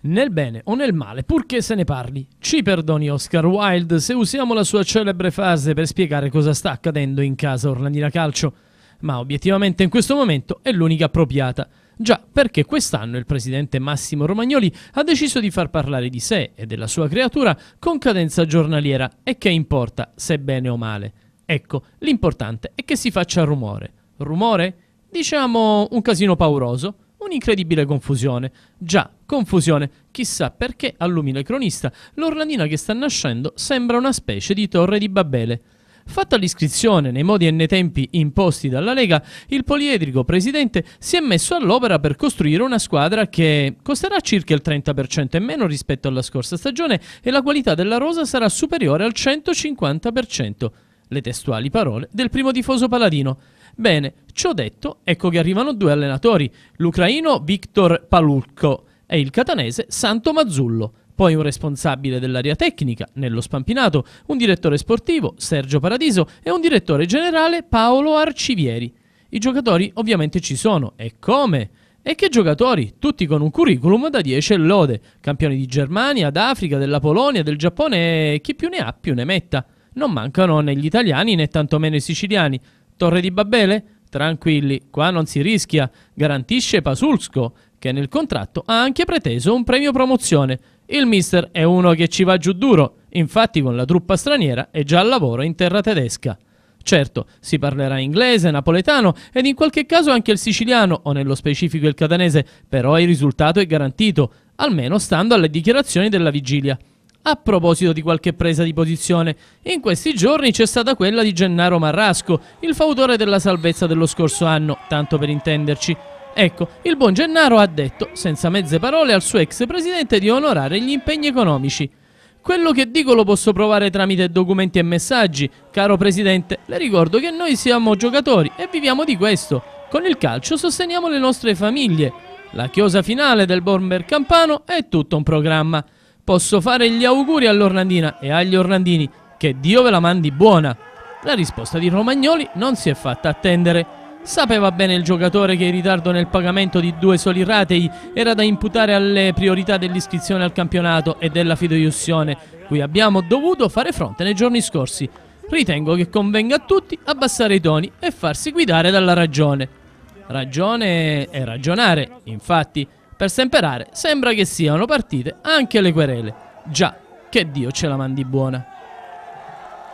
Nel bene o nel male, purché se ne parli. Ci perdoni Oscar Wilde se usiamo la sua celebre frase per spiegare cosa sta accadendo in casa Orlandina Calcio, ma obiettivamente in questo momento è l'unica appropriata. Già, perché quest'anno il presidente Massimo Romagnoli ha deciso di far parlare di sé e della sua creatura con cadenza giornaliera e che importa se bene o male. Ecco, l'importante è che si faccia rumore. Rumore? Diciamo un casino pauroso un'incredibile confusione. Già, confusione. Chissà perché, allumina il cronista, l'Orlandina che sta nascendo sembra una specie di torre di Babele. Fatta l'iscrizione nei modi e nei tempi imposti dalla Lega, il poliedrico presidente si è messo all'opera per costruire una squadra che costerà circa il 30% in meno rispetto alla scorsa stagione e la qualità della rosa sarà superiore al 150% le testuali parole del primo tifoso paladino. Bene, ciò detto, ecco che arrivano due allenatori, l'ucraino Viktor Palulko e il catanese Santo Mazzullo, poi un responsabile dell'area tecnica, nello spampinato, un direttore sportivo, Sergio Paradiso, e un direttore generale, Paolo Arcivieri. I giocatori ovviamente ci sono, e come? E che giocatori, tutti con un curriculum da 10 e lode, campioni di Germania, d'Africa, della Polonia, del Giappone e chi più ne ha più ne metta non mancano né gli italiani né tantomeno i siciliani. Torre di Babele? Tranquilli, qua non si rischia, garantisce Pasulsco, che nel contratto ha anche preteso un premio promozione. Il mister è uno che ci va giù duro, infatti con la truppa straniera è già al lavoro in terra tedesca. Certo, si parlerà inglese, napoletano ed in qualche caso anche il siciliano o nello specifico il catanese, però il risultato è garantito, almeno stando alle dichiarazioni della vigilia. A proposito di qualche presa di posizione, in questi giorni c'è stata quella di Gennaro Marrasco, il fautore della salvezza dello scorso anno, tanto per intenderci. Ecco, il buon Gennaro ha detto, senza mezze parole, al suo ex presidente di onorare gli impegni economici. Quello che dico lo posso provare tramite documenti e messaggi. Caro presidente, le ricordo che noi siamo giocatori e viviamo di questo. Con il calcio sosteniamo le nostre famiglie. La chiosa finale del Bomber Campano è tutto un programma. Posso fare gli auguri all'Ornandina e agli Ornandini che Dio ve la mandi buona. La risposta di Romagnoli non si è fatta attendere. Sapeva bene il giocatore che il ritardo nel pagamento di due soli ratei era da imputare alle priorità dell'iscrizione al campionato e della fideiussione, cui abbiamo dovuto fare fronte nei giorni scorsi. Ritengo che convenga a tutti abbassare i toni e farsi guidare dalla ragione. Ragione è ragionare, infatti, per stemperare sembra che siano partite anche le querele. Già, che Dio ce la mandi buona.